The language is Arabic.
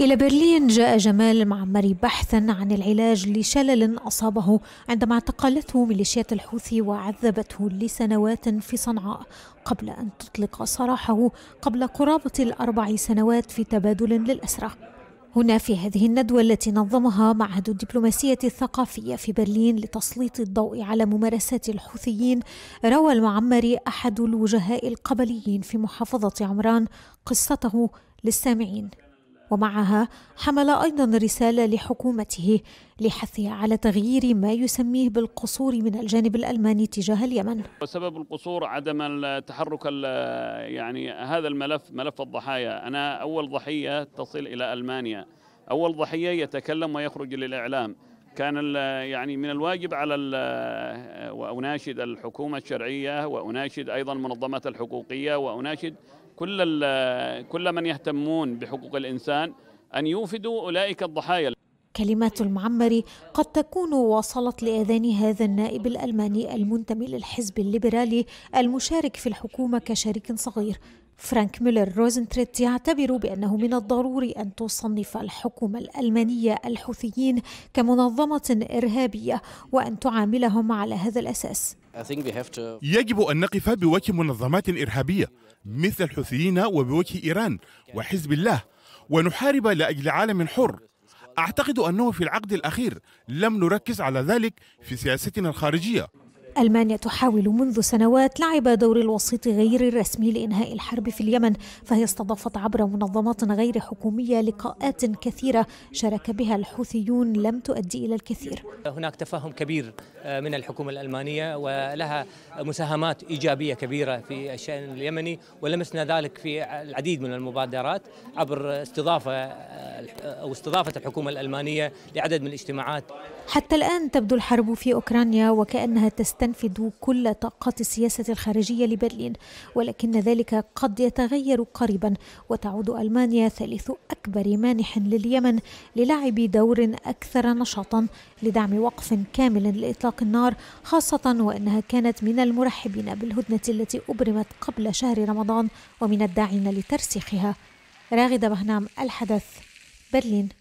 إلى برلين جاء جمال المعمري بحثا عن العلاج لشلل أصابه عندما اعتقلته ميليشيات الحوثي وعذبته لسنوات في صنعاء قبل أن تطلق سراحه قبل قرابة الأربع سنوات في تبادل للأسرة هنا في هذه الندوة التي نظمها معهد الدبلوماسية الثقافية في برلين لتسليط الضوء على ممارسات الحوثيين روى المعمري أحد الوجهاء القبليين في محافظة عمران قصته للسامعين ومعها حمل ايضا رساله لحكومته لحثها على تغيير ما يسميه بالقصور من الجانب الالماني تجاه اليمن. وسبب القصور عدم تحرك يعني هذا الملف ملف الضحايا، انا اول ضحيه تصل الى المانيا، اول ضحيه يتكلم ويخرج للاعلام، كان يعني من الواجب على واناشد الحكومه الشرعيه واناشد ايضا المنظمات الحقوقيه واناشد كل كل من يهتمون بحقوق الانسان ان يوفدوا اولئك الضحايا كلمات المعمري قد تكون وصلت لآذان هذا النائب الألماني المنتمي للحزب الليبرالي المشارك في الحكومة كشريك صغير فرانك ميلر روزنتريت يعتبر بأنه من الضروري أن تصنف الحكومة الألمانية الحوثيين كمنظمة إرهابية وأن تعاملهم على هذا الأساس يجب أن نقف بوجه منظمات إرهابية مثل الحوثيين وبوجه إيران وحزب الله ونحارب لأجل عالم حر أعتقد أنه في العقد الأخير لم نركز على ذلك في سياستنا الخارجية ألمانيا تحاول منذ سنوات لعب دور الوسيط غير الرسمي لإنهاء الحرب في اليمن فهي استضافت عبر منظمات غير حكومية لقاءات كثيرة شارك بها الحوثيون لم تؤدي إلى الكثير هناك تفاهم كبير آه، من الحكومة الألمانية ولها مساهمات إيجابية كبيرة في الشأن اليمني ولمسنا ذلك في العديد من المبادرات عبر استضافة آه، أو استضافة الحكومة الألمانية لعدد من الاجتماعات حتى الآن تبدو الحرب في أوكرانيا وكأنها تستمر تنفذ كل طاقات السياسة الخارجية لبرلين ولكن ذلك قد يتغير قريبا وتعود ألمانيا ثالث أكبر مانح لليمن للعب دور أكثر نشاطا لدعم وقف كامل لإطلاق النار خاصة وأنها كانت من المرحبين بالهدنة التي أبرمت قبل شهر رمضان ومن الداعين لترسيخها راغدة بهنام الحدث برلين